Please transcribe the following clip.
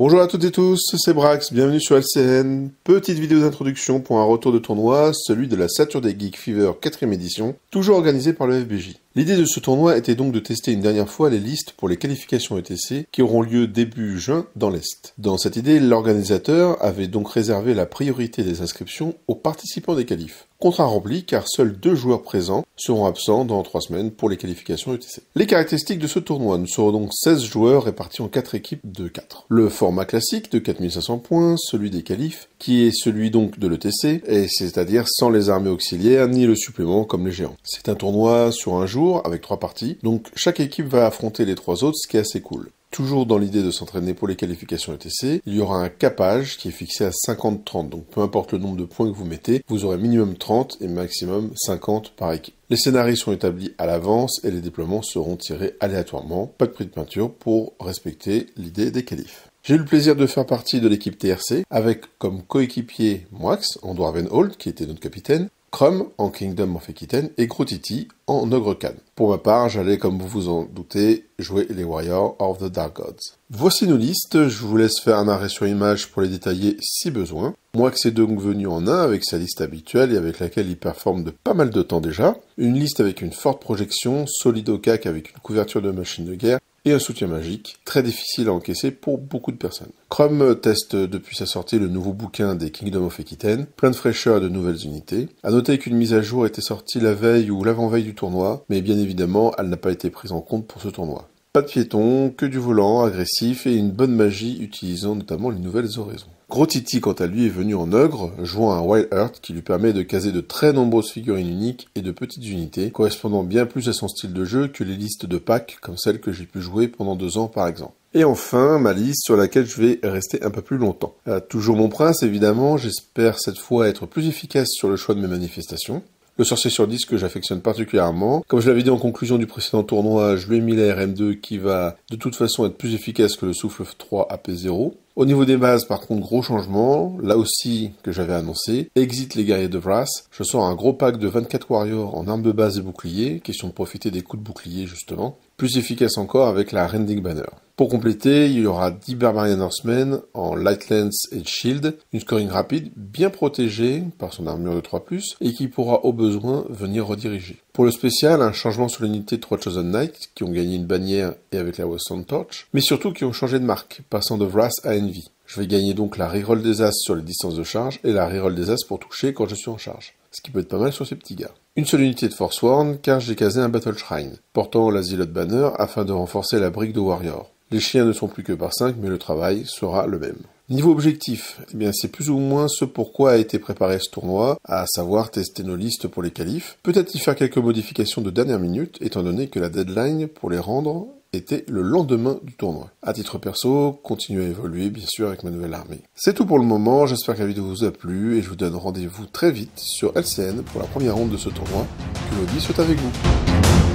Bonjour à toutes et tous, c'est Brax, bienvenue sur LCN. Petite vidéo d'introduction pour un retour de tournoi, celui de la Saturday Geek Fever 4ème édition, toujours organisé par le FBJ. L'idée de ce tournoi était donc de tester une dernière fois les listes pour les qualifications ETC qui auront lieu début juin dans l'Est. Dans cette idée, l'organisateur avait donc réservé la priorité des inscriptions aux participants des qualifs. Contrat rempli car seuls deux joueurs présents seront absents dans trois semaines pour les qualifications ETC. Les caractéristiques de ce tournoi, nous seront donc 16 joueurs répartis en quatre équipes de 4. Le format classique de 4500 points, celui des qualifs, qui est celui donc de l'ETC, et c'est-à-dire sans les armées auxiliaires ni le supplément comme les géants. C'est un tournoi sur un jour avec trois parties. Donc chaque équipe va affronter les trois autres, ce qui est assez cool. Toujours dans l'idée de s'entraîner pour les qualifications ETC, il y aura un capage qui est fixé à 50-30, donc peu importe le nombre de points que vous mettez, vous aurez minimum 30 et maximum 50 par équipe. Les scénarios sont établis à l'avance et les déploiements seront tirés aléatoirement, pas de prix de peinture pour respecter l'idée des qualifs. J'ai eu le plaisir de faire partie de l'équipe TRC avec comme coéquipier Moax, Van Venhold, qui était notre capitaine, Crum en Kingdom of Aquitaine et Grootiti en Khan. Pour ma part, j'allais, comme vous vous en doutez, jouer les Warriors of the Dark Gods. Voici nos listes, je vous laisse faire un arrêt sur image pour les détailler si besoin. Moi que c'est donc venu en un avec sa liste habituelle et avec laquelle il performe de pas mal de temps déjà. Une liste avec une forte projection, solide au cac avec une couverture de machine de guerre, et un soutien magique, très difficile à encaisser pour beaucoup de personnes. Chrome teste depuis sa sortie le nouveau bouquin des Kingdom of Aquitaine, plein de fraîcheur de nouvelles unités. À noter qu'une mise à jour était sortie la veille ou l'avant-veille du tournoi, mais bien évidemment, elle n'a pas été prise en compte pour ce tournoi. Pas de piétons, que du volant, agressif et une bonne magie utilisant notamment les nouvelles oraisons. Gros Titi quant à lui est venu en ogre, jouant un Wild Earth qui lui permet de caser de très nombreuses figurines uniques et de petites unités, correspondant bien plus à son style de jeu que les listes de packs comme celles que j'ai pu jouer pendant deux ans par exemple. Et enfin, ma liste sur laquelle je vais rester un peu plus longtemps. Euh, toujours mon prince, évidemment, j'espère cette fois être plus efficace sur le choix de mes manifestations. Le sorcier sur 10 que j'affectionne particulièrement. Comme je l'avais dit en conclusion du précédent tournoi, je lui ai mis la RM2 qui va de toute façon être plus efficace que le souffle 3 AP0. Au niveau des bases, par contre, gros changement, là aussi que j'avais annoncé, exit les guerriers de Vras, je sors un gros pack de 24 warriors en armes de base et bouclier, question de profiter des coups de bouclier justement, plus efficace encore avec la Rending Banner. Pour compléter, il y aura 10 Barbarian Horsemen en Light Lance et Shield, une scoring rapide, bien protégée par son armure de 3+, et qui pourra au besoin venir rediriger. Pour le spécial, un changement sur l'unité 3 Chosen Knights, qui ont gagné une bannière et avec la Western Torch, mais surtout qui ont changé de marque, passant de Vras à je vais gagner donc la reroll des As sur les distances de charge et la reroll des As pour toucher quand je suis en charge. Ce qui peut être pas mal sur ces petits gars. Une seule unité de Force Warn car j'ai casé un Battle Shrine, portant la Banner afin de renforcer la brique de Warrior. Les chiens ne sont plus que par 5 mais le travail sera le même. Niveau objectif, eh bien c'est plus ou moins ce pourquoi a été préparé ce tournoi, à savoir tester nos listes pour les qualifs, peut-être y faire quelques modifications de dernière minute étant donné que la deadline pour les rendre était le lendemain du tournoi. À titre perso, continuez à évoluer bien sûr avec ma nouvelle armée. C'est tout pour le moment, j'espère que la vidéo vous a plu et je vous donne rendez-vous très vite sur LCN pour la première ronde de ce tournoi. Que l'audit soit avec vous.